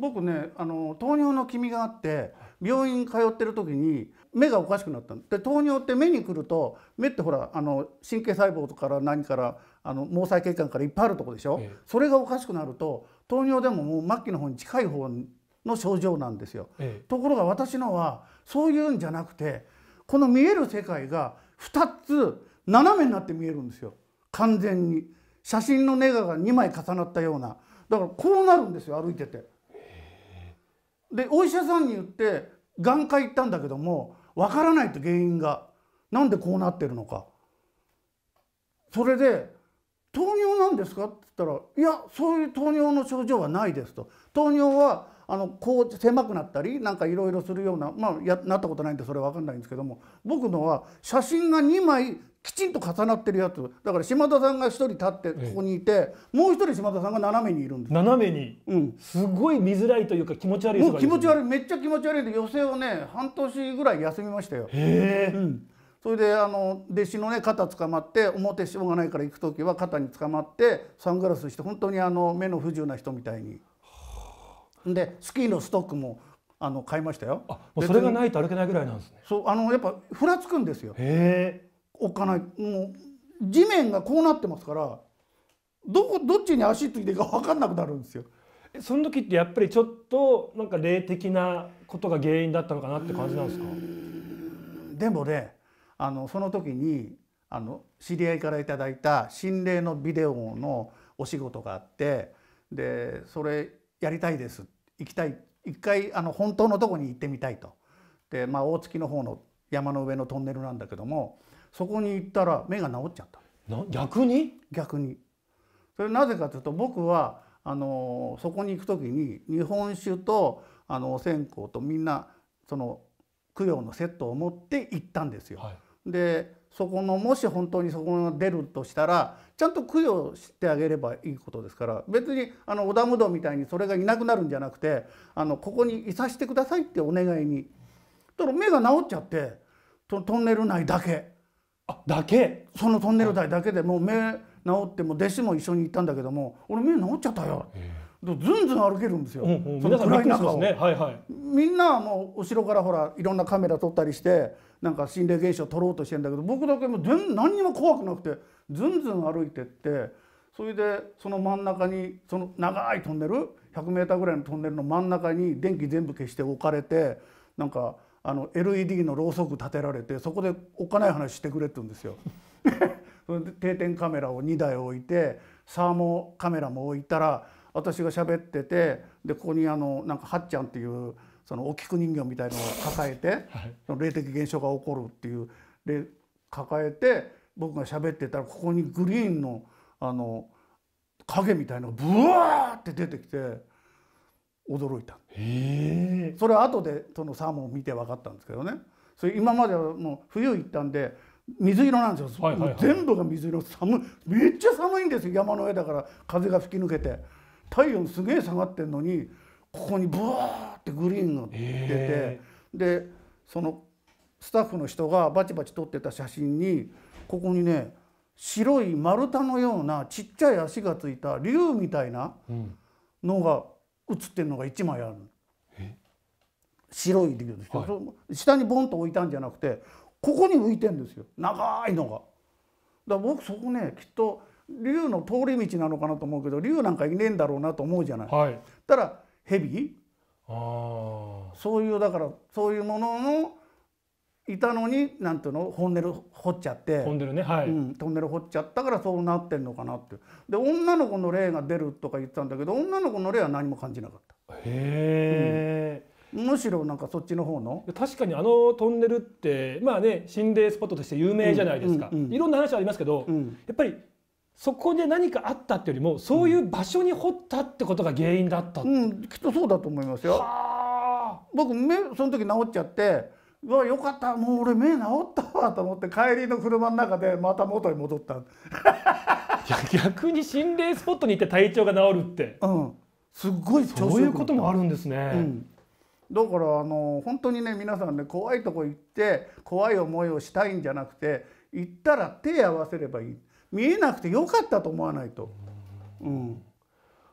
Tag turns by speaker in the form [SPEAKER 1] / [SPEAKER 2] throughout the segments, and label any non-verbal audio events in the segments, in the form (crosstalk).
[SPEAKER 1] 僕ねあの糖尿の黄身があって病院通ってる時に目がおかしくなったで糖尿って目に来ると目ってほらあの神経細胞とから何からあの毛細血管からいっぱいあるとこでしょ、ええ、それがおかしくなると糖尿でももう末期の方に近い方の症状なんですよ、え、ところが私のはそういうんじゃなくてこの見える世界が2つ斜めになって見えるんですよ完全に写真のネガが2枚重なったようなだからこうなるんですよ歩いてて。でお医者さんに言って眼科行ったんだけども分からないと原因がなんでこうなってるのかそれで「糖尿なんですか?」って言ったら「いやそういう糖尿の症状はないです」と「糖尿はあのこう狭くなったりなんかいろいろするようなまあやなったことないんでそれ分かんないんですけども僕のは写真が2枚きちんと重なってるやつだから島田さんが1人立ってここにいて、もう1人島田さんが斜めにいるんです斜めに、うん、すごい見づらいというか気持ち悪い、ね、もう気持ち悪いめっちゃ気持ち悪いんで寄席をね半年ぐらい休みましたよへえ、うん、それであの弟子のね肩捕まって表しょうがないから行く時は肩に捕まってサングラスして本当にあの目の不自由な人みたいに。でスキーのストックもあの買いましたよあもうそれがないと歩けないぐらいなんですねそうあのやっぱふらつくんですよへえ置かないもう地面がこうなってますからどこどっちに足ついていいか分かんなくなるんですよその時ってやっぱりちょっとなんか霊的なことが原因だったのかなって感じなんですかでもねあのその時にあの知り合いからいただいた心霊のビデオのお仕事があってでそれやりたいです行きたい一回あの本当のとこに行ってみたいと。で、まあ、大月の方の山の上のトンネルなんだけどもそこに行ったら目が治っちゃった。逆に逆に。それなぜかというと僕はあのそこに行く時に日本酒とあのお線香とみんなその供養のセットを持って行ったんですよ。はい、でそこのもし本当にそこが出るとしたらちゃんと供養してあげればいいことですから別にあの織田ム道みたいにそれがいなくなるんじゃなくてあのここにいさしてくださいってお願いに。だから目が治っちゃってトトンネル内だけ。あだけそのトンネル内だけでもう目治っても弟子も一緒に行ったんだけども俺目治っちゃったよ。えーずんずん歩けるんですよ、うんうん、その暗い中を、ねはいはい、みんなもう後ろからほらいろんなカメラ撮ったりしてなんか心霊現象撮ろうとしてんだけど僕だけもう全何にも怖くなくてずんずん歩いてってそれでその真ん中にその長いトンネル 100m ぐらいのトンネルの真ん中に電気全部消して置かれてなんかあの LED のろうそく立てられてそこでおっかない話してくれって言うんですよ。(laughs) で定点カメラを2台置いてサーモカメラも置いたら私が喋っててでここにあのなんかはっちゃんっていうそのお菊人形みたいのを抱えて、(laughs) その霊的現象が起こるっていうで抱えて僕が喋ってたらここにグリーンのあの影みたいのがブワーって出てきて驚いたそれは後でそのサーモンを見て分かったんですけどねそれ今まではもう冬行ったんで水色なんですよ、全部が水色寒めっちゃ寒いんですよ山の上だから風が吹き抜けて。体温すげえ下がってるのにここにブワーってグリーンが出てでそのスタッフの人がバチバチ撮ってた写真にここにね白い丸太のようなちっちゃい足がついた竜みたいなのが写ってるのが1枚ある。白い竜ですど、はい、下にボンと置いたんじゃなくてここに浮いてんですよ長いのが。だから僕そこねきっと竜の通り道なのかなと思うけど竜なんかいねえんだろうなと思うじゃない。はい、たら蛇あそういうだからそういうもののいたのになんていうのトンネル掘っちゃってトンネルねはい、うん、トンネル掘っちゃったからそうなってんのかなってで女の子の霊が出るとか言ってたんだけど女の子の霊は何も感じなかったへえ、うん、むしろなんかそっちの方の
[SPEAKER 2] 確かにあのトンネルってまあね心霊スポットとして有名じゃないですか、うんうんうん、いろんな話ありますけど、うん、やっぱりそこで何かあったっていうよりもそういう場所に掘ったってことが原因だった、うん、うん、きっとそうだ
[SPEAKER 1] と思いますよ。僕目その時治っちゃってうわよかったもう俺目治ったわと思って帰りの車の中でまた元に戻った
[SPEAKER 2] 逆に心霊スポットに行って体調が治るって、うん、
[SPEAKER 1] すごいそういうこともあるんですね。うんだからあの本当にね皆さんね怖いとこ行って怖い思いをしたいんじゃなくて行ったら手合わせればいい見えなくてよかったと思わないと、うん、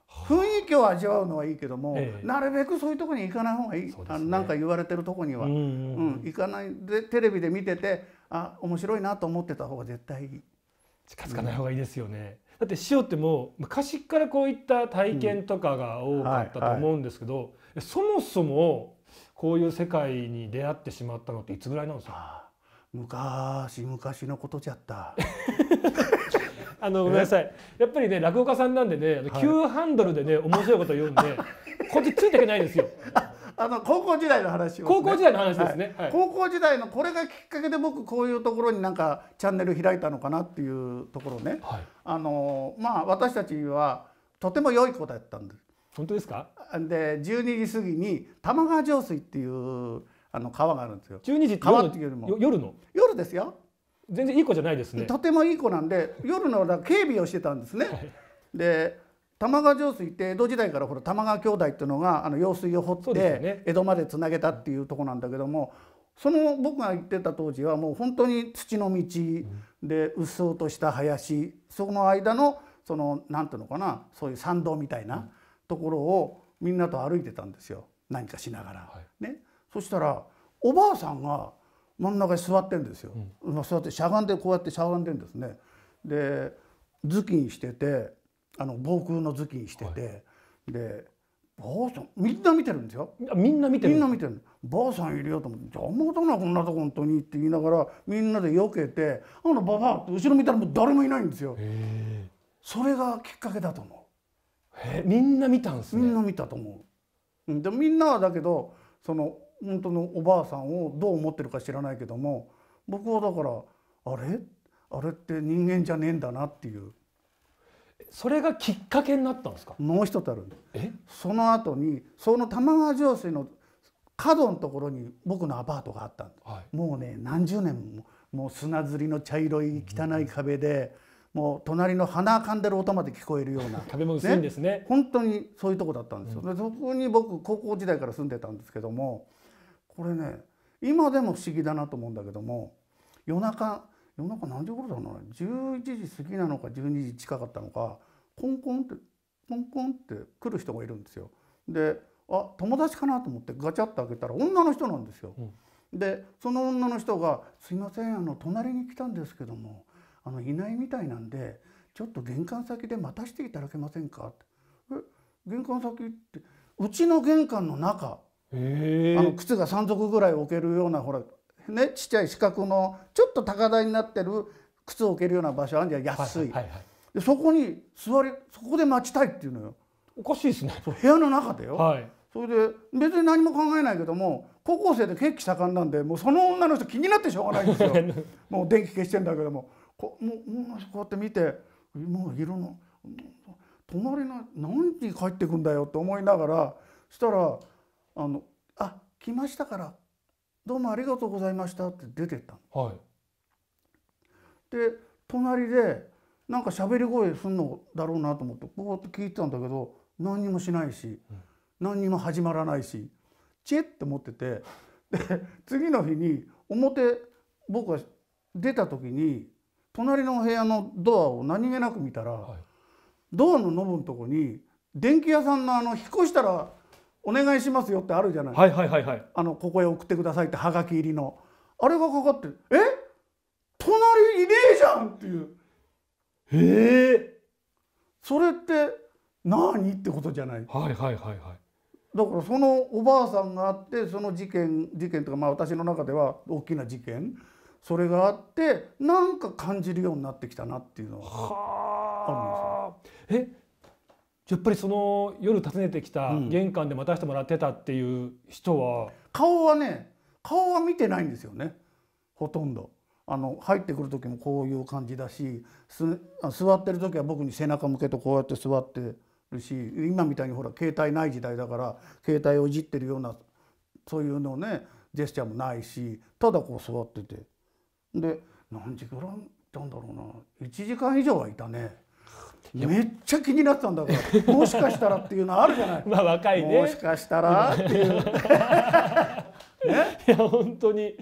[SPEAKER 1] 雰囲気を味わうのはいいけども、ええ、なるべくそういうとこに行かない方がいい、ね、あのなんか言われてるとこには、うん、うんうん、行かないでテレビで見ててあ面白いなと思ってた方が絶対いい
[SPEAKER 2] 近づかない方がいいですよね、
[SPEAKER 1] うん、だって塩ってもう昔からこういった体験とかが多かったと思うんですけど、は
[SPEAKER 2] いはい、そもそもこういう世界に出会ってしまったのっていつぐらいなんですか昔昔のことじゃった。(laughs) あのごめんなさい。やっぱりね落語家さんなんでね、急、ハンドルでね面白いこと言うんで、(laughs) こっちついていけないですよ。
[SPEAKER 1] あの高校時代の話、ね、高校時代の話ですね、はいはい、高校時代のこれがきっかけで僕こういうところになんかチャンネル開いたのかなっていうところね、はい、あのまあ私たちはとても良い子だったんです本当ですかで十二時過ぎに玉川上水っていうあの川があるんですよ。十二時川っていうよりも夜の夜ですよ。全然いい子じゃないですね。とてもいい子なんで夜の警備をしてたんですね。で玉川上水って江戸時代からほら玉川兄弟っていうのがあの用水を掘って江戸までつなげたっていうとこなんだけどもその僕が行ってた当時はもう本当に土の道でうっそうとした林その間のその何ていうのかなそういう参道みたいなところをみんなと歩いてたんですよ何かしながら。ね、そしたらおばあさんが真ん中に座ってんですよ、ま、うん、座ってしゃがんでこうやってしゃがんでんですねで頭巾しててあの防空の頭巾してて、はい、で坊さんみんな見てるんですよみんな見てるみんな見てる坊さんいるよと思って「あんまなこんなとこ本当に」って言いながらみんなで避けて「あのばば」って後ろ見たらもう誰もいないんですよそれがきっかけだと思うえみんな見たんです、ね、みんな見たと思うでみんなはだけどその本当のおばあさんをどう思ってるか知らないけども僕はだからあれあれって人間じゃねえんだなっていうそれがきっかけになったんですかもう一つあるえその後にその玉川上水の角のところに僕のアパートがあったんです、はい、もうね何十年ももう砂ずりの茶色い汚い壁で、うん、もう隣の鼻かんでる音まで聞こえるような壁も (laughs) 薄いんですね、ね、本当にそういうとこだったんですよ、うん、でそこに僕高校時代から住んでたんですけどもこれね今でも不思議だなと思うんだけども夜中夜中何時頃だろうな11時過ぎなのか12時近かったのかコンコンってコンコンって来る人がいるんですよ。であ友達かなと思ってガチャッと開けたら女の人なんですよ。うん、でその女の人が「すいませんあの隣に来たんですけどもあのいないみたいなんでちょっと玄関先で待たせていただけませんか?」って「え玄関先ってうちの玄関の中
[SPEAKER 2] あの
[SPEAKER 1] 靴が3足ぐらい置けるようなほらねちっちゃい四角のちょっと高台になってる靴を置けるような場所あるんじゃ安い,、でそこに座りそこで待ちたいっていうのよおかしいですね部屋の中でよ、はい、それで別に何も考えないけども高校生で血気盛んなんでもうその女の人気になってしょうがないんですよ (laughs) もう電気消してんだけどもこもうもうこうやって見てもういるの隣の何時に帰ってくんだよと思いながらしたらあのあ来ましたからどうもありがとうございましたって出てったの。はい、で隣でなんか喋り声すんのだろうなと思ってぼーっと聞いてたんだけど何にもしないし、うん、何にも始まらないしチェって持っててで次の日に表僕が出た時に隣の部屋のドアを何気なく見たら、はい、ドアのノブのとこに電気屋さんのあの引っ越したらお願いしますよってあるじゃない,、はいはいはいはいあのここへ送ってくださいってはがき入りのあれがかかってるえ隣いねえじゃんっていう
[SPEAKER 2] へ
[SPEAKER 1] えそれって何ってことじゃないはいはいはいはいだからそのおばあさんがあってその事件事件とかまあ私の中では大きな事件それがあってなんか感じるようになってきたなっていうのはあるんですよ。えやっぱりその夜訪ねてきた玄関で待たせてもらってたっていう人は、顔はね顔は見てないんですよねほとんどあの入ってくる時もこういう感じだし座ってる時は僕に背中向けてこうやって座ってるし今みたいにほら携帯ない時代だから携帯をいじってるようなそういうのねジェスチャーもないしただこう座っててで何時ぐらいいたんだろうな1時間以上はいたね。めっちゃ気になったんだからもしかしたらっていうのはあるじゃない (laughs) まあ若いねもしかしたらっていう (laughs)
[SPEAKER 2] ね、いや本当に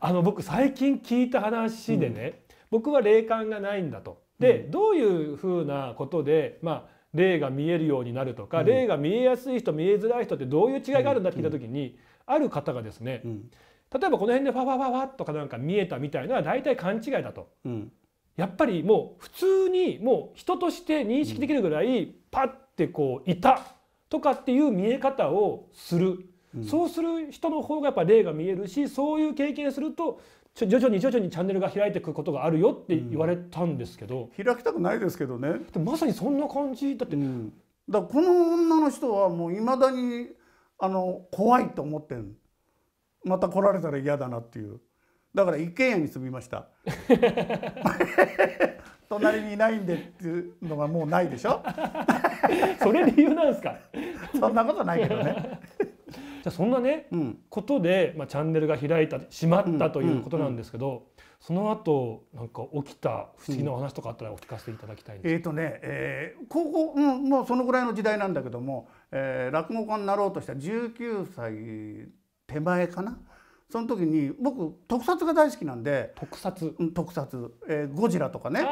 [SPEAKER 2] あの僕最近聞いた話でね、うん、僕は霊感がないんだと。で、うん、どういうふうなことで、まあ、霊が見えるようになるとか、うん、霊が見えやすい人見えづらい人ってどういう違いがあるんだって聞いた時に、ある方がですね、例えばこの辺でファファファファっとかなんか見えたみたいな大体勘違いだと。うんやっぱりもう普通にもう人として認識できるぐらいパッてこういたとかっていう見え方をする、うん、そうする人の方がやっぱ例が見えるしそういう経験すると徐々に徐々にチャンネルが開いていくことがあるよって言われたんですけど、うん、開きたくないですけどね
[SPEAKER 1] でまさにそんな感じだって、うん、だこの女の人はもういまだにあの怖いと思ってんまた来られたら嫌だなっていう。だから一軒家に住みました (laughs) 隣にいないんでっていうのがもうないでしょ (laughs) それ理由なんですか (laughs) そんなことないけどねじ
[SPEAKER 2] ゃあそんなね、うん、ことで、まあ、チャンネルが開いたしまったということなんですけど、
[SPEAKER 1] うんうんうん、その後なんか起きた不思議な話とかあったらお聞かせいただきたいんです、うん、えっ、ー、とね、えー、高校、うん、もうそのぐらいの時代なんだけども、えー、落語家になろうとした19歳手前かな、その時に僕特撮が大好きなんで特撮、うん、特撮、えー、ゴジラとかね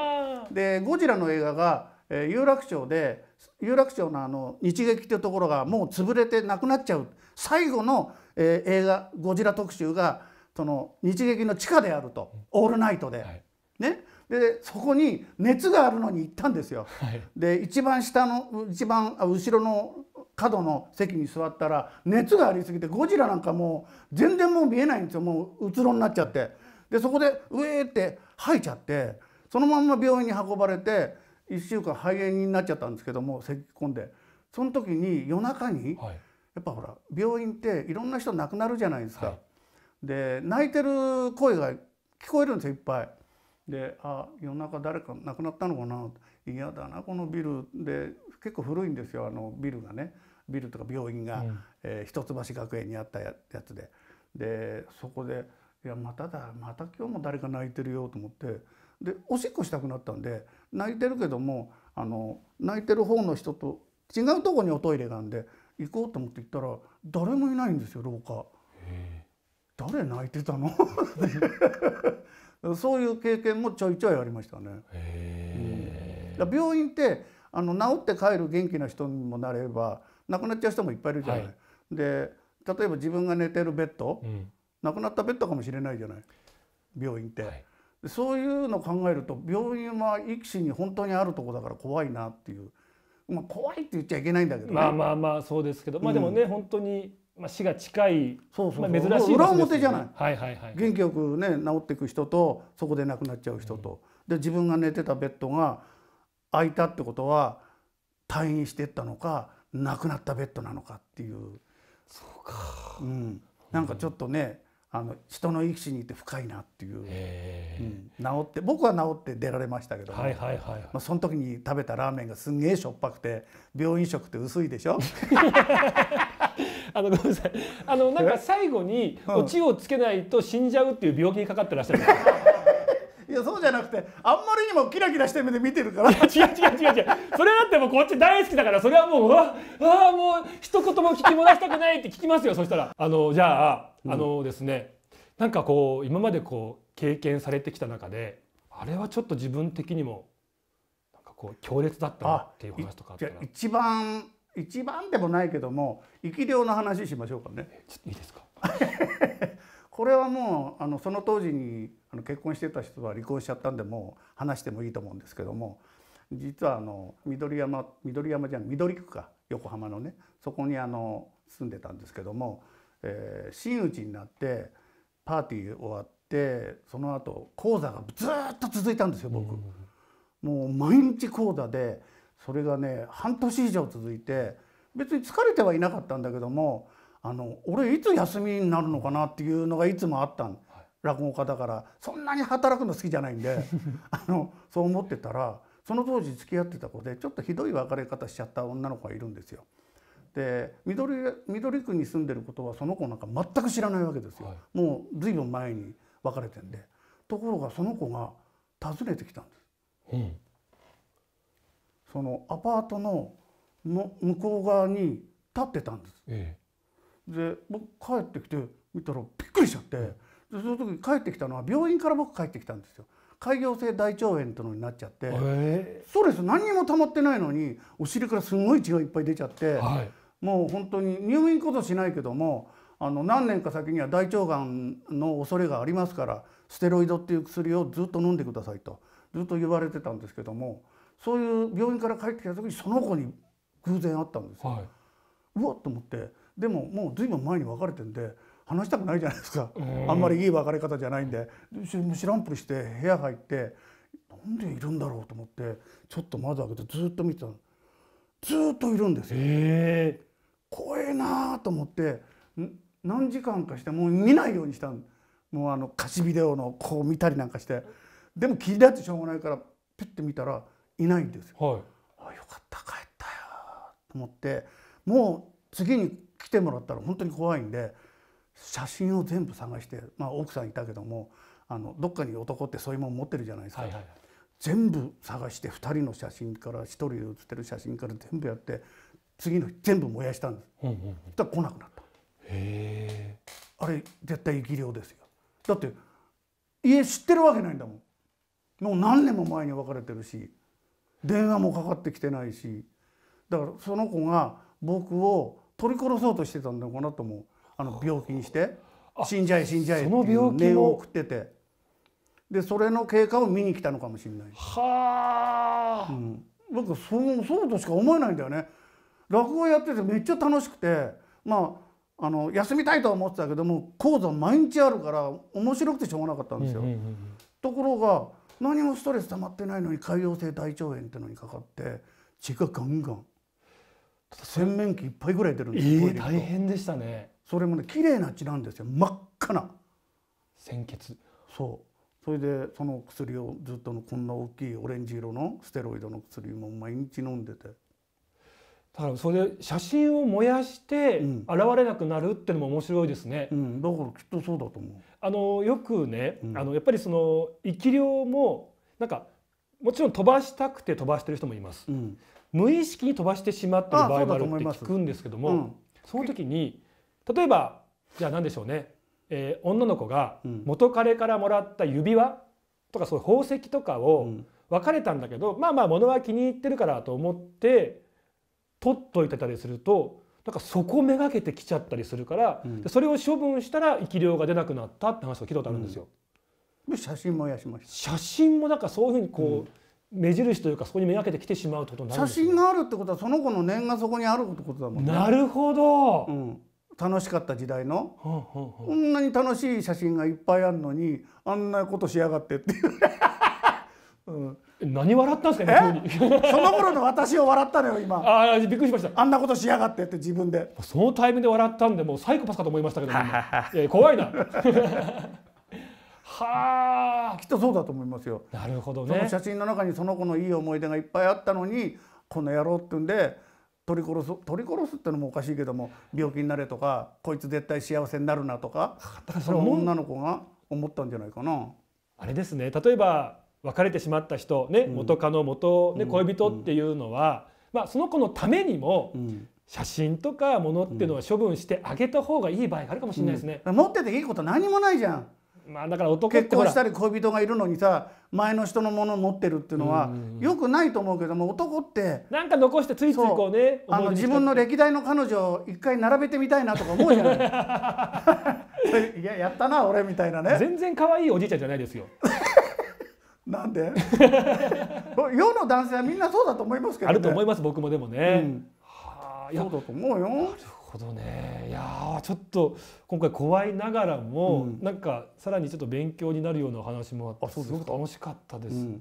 [SPEAKER 1] でゴジラの映画が、えー、有楽町で有楽町のあの日劇っていうところがもう潰れてなくなっちゃう最後の、えー、映画ゴジラ特集がその日劇の地下であると、オールナイトで、はい、ねでそこに熱があるのに行ったんですよ。はい、で一番下の一番後ろの角の席に座ったら熱がありすぎてゴジラなんかもう全然もう見えないんですよもううつろになっちゃってでそこで「ウえー」って吐いちゃってそのまんま病院に運ばれて1週間肺炎になっちゃったんですけども咳き込んでその時に夜中に、はい、やっぱほら病院っていろんな人亡くなるじゃないですか。はい、で泣いてる声が聞こえるんですよいっぱい。であ夜中誰か亡くなったのかな嫌だなこのビルで結構古いんですよあのビルがね。ビルとか病院が、うん、えー、一橋学園にあったやつででそこで「いやまただまた今日も誰か泣いてるよ」と思ってでおしっこしたくなったんで泣いてるけどもあの泣いてる方の人と違うとこにおトイレがあるんで行こうと思って行ったら誰もいないんですよ廊下。誰泣いてたの (laughs) そういう経験もちょいちょいありましたね。うん、病院ってあの治って帰る元気な人にもなれば亡くなっちゃう人もいっぱいいるじゃない。はい、で例えば自分が寝てるベッド、うん、亡くなったベッドかもしれないじゃない病院って、はい、そういうのを考えると病院は生き死に本当にあるとこだから怖いなっていう、まあ、怖いって言っちゃいけないんだけど、ね、まあま
[SPEAKER 2] あまあそうですけど、まあでもね、うん、本当にまあ、死が近い、そうそう、まあ、珍しい、ね、裏表じゃない,、はいはいはい、
[SPEAKER 1] 元気よくね治っていく人とそこで亡くなっちゃう人と、うん、で自分が寝てたベッドが空いたってことは退院してったのか亡くなったベッドなのかっていうそうか、うん、なんかちょっとね、うん、あの人の生き死にって深いなっていう、うん、治って僕は治って出られましたけど、はいはいはい、まあ、その時に食べたラーメンがすんげえしょっぱくて病院食って薄いでしょ
[SPEAKER 2] あのごめんなさいあのなんか最後にオチをつけないと死んじゃうっていう病気にかかってらっしゃる
[SPEAKER 1] いやそうじゃなくてあんまりにもキラキラして目で見てるから違う違う違う違うそれだってもうこっち大好きだからそれはもうああもう一言も聞き漏らしたく
[SPEAKER 2] ないって聞きますよそしたらあのじゃあ、あのですねなんかこう今までこう経験されてきた中であれはちょっと自分的にもなんかこう強
[SPEAKER 1] 烈だったなっていう話とかあったら一番一番でもないけども生き量の話しましょうかねちょっといいですか (laughs) これはもうあのその当時にあの結婚してた人は離婚しちゃったんでもう話してもいいと思うんですけども実はあの緑山緑山じゃん緑区か横浜のねそこにあの住んでたんですけども、えー、真打ちになってパーティー終わってその後講座がずっと続いたんですよ僕。もう毎日講座でそれがね半年以上続いて別に疲れてはいなかったんだけどもあの俺いつ休みになるのかなっていうのがいつもあったん、はい、落語家だからそんなに働くの好きじゃないんで (laughs) あのそう思ってたらその当時付き合ってた子でちょっとひどい別れ方しちゃった女の子がいるんですよ。で緑緑区に住んでることはその子なんか全く知らないわけですよ、はい、もう随分前に別れてんでところがその子が訪ねてきたんです、うん、そのアパートの向こう側に立ってたんです、ええ、で僕帰ってきて見たらびっくりしちゃってでその時帰ってきたのは病院から僕帰ってきたんですよ。潰瘍性大腸炎ってのになっちゃって、ストレス何にも溜まってないのにお尻からすごい血がいっぱい出ちゃって、はい、もう本当に入院こそしないけどもあの何年か先には大腸がんの恐れがありますからステロイドっていう薬をずっと飲んでくださいとずっと言われてたんですけどもそういう病院から帰ってきた時にその子に偶然会ったんですよ。はい、うわっと思ってでももう随分前に別れてんで話したくないじゃないですかあんまりいい別れ方じゃないんで知らんぷりして部屋入ってなんでいるんだろうと思ってちょっと窓開けてずっと見てたずっといるんですよ。えー、怖えなと思って何時間かしてもう見ないようにしたもうあの貸しビデオのこう見たりなんかしてでも気になってしょうがないからピッて見たらいないんですよ。はい、あよかった帰ったよと思ってもう次に来てもらったら本当に怖いんで写真を全部探して、まあ、奥さんいたけどもあのどっかに男ってそういうもの持ってるじゃないですか、はいはい、全部探して2人の写真から1人写ってる写真から全部やって次の日全部燃やしたんです、うんうんうん、だから来なくなったへあれ絶対生き量ですよだって家知ってるわけないんだもんもう何年も前に別れてるし電話もかかってきてないしだからその子が僕を取り殺そうとしてたんだかなと思うあの病気にして死んじゃえ死んじゃえっていう念を送っててでそれの経過を見に来たのかもしれないはあ、うん、僕そうそうとしか思えないんだよね落語やっててめっちゃ楽しくてまああの休みたいとは思ってたけども講座毎日あるから面白くてしょうがなかったんですよ、ところが何もストレス溜まってないのに潰瘍性大腸炎ってのにかかって血がガンガン洗面器いっぱいぐらい出るんです、えー、大変でしたねそれもね綺麗な血なんですよ真っ赤な鮮血そうそれでその薬をずっとのこんな大きいオレンジ色のステロイドの薬も毎日飲んでてだからそれで写真を燃やして現
[SPEAKER 2] れなくなるってのも面白いですね、うん、だからきっとそうだと思うあのよくね、うん、あのやっぱりその生き量もなんかもちろん飛ばしたくて飛ばしてる人もいます、うん、無意識に飛ばしてしまってる場合があるって聞くんですけどもその時に例えばじゃあ何でしょうね、え女の子が元彼からもらった指輪とかそういう宝石とかを別れたんだけど、まあまあ物は気に入ってるからと思って取っといてたりするとなんかそこめがけてきちゃったりするから、うそれを処分したら生き量が出なくなったって話を聞いたことあるんですよ。う写真もやしました写真もなんかそういうふうにこう、目印というかそこに目がけてきてしま
[SPEAKER 1] うことになるんです、写真があるってことはその子の念がそこにあるってことだもんね。なるほど、うん、楽しかった時代の、はこ、うん、んなに楽しい写真がいっぱいあるのにあんなことしやがってっていう、(laughs) ん、何笑ったんですかね (laughs) その頃の私を笑ったのよ今
[SPEAKER 2] あびっくりしましたあんなことしやがってって自分でそのタイミングで笑ったんでもうサイコパスかと思いましたけど怖いな
[SPEAKER 1] はあきっとそうだと思いますよなるほど、ね、その写真の中にその子のいい思い出がいっぱいあったのにこの野郎って言うんで取り殺す取り殺すってのもおかしいけども病気になれとかこいつ絶対幸せになるなとかそれは女の子が思ったんじゃないかな。
[SPEAKER 2] あれですね例えば別れてしまった人、ね、うん、元カノ元、ね、恋人っていうのは、うん、まあ、その子のためにも、うん写真とかものっていうのは処分して
[SPEAKER 1] あげた方がいい場合があるかもしれないですね、うん、持ってていいこと何もないじゃん
[SPEAKER 2] まあだから男結婚した
[SPEAKER 1] り恋人がいるのにさ前の人のものを持ってるっていうのはよくないと思うけども男ってなんか残してついついこうねあの自分の歴代の彼女を一回並べてみたいなとか思うじゃないい (laughs) ややったな俺みたいなね
[SPEAKER 2] 全然可愛いおじいちゃんじゃないですよ
[SPEAKER 1] (laughs) なんで (laughs) 世の男性はみんなそうだと思いますけど、ね、あると思い
[SPEAKER 2] ます僕もでもね、うん、はあそうだと思うよほどねいやちょっと今回怖いながらも、うん、なんかさらにちょっと勉強になるような話もあってすごく楽しかったです。うん